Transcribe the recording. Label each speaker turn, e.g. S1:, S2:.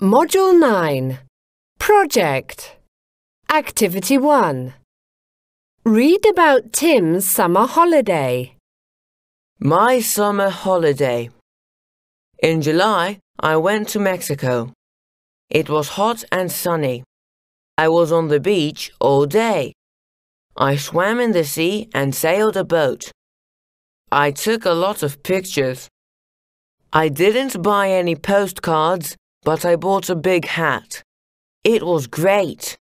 S1: Module 9 Project Activity 1 Read about
S2: Tim's summer holiday. My summer holiday.
S3: In July, I went to Mexico. It was hot and sunny. I was on the beach all day. I swam in the sea and sailed a boat. I took a lot of pictures.
S4: I didn't buy any postcards but I bought a big hat. It was great.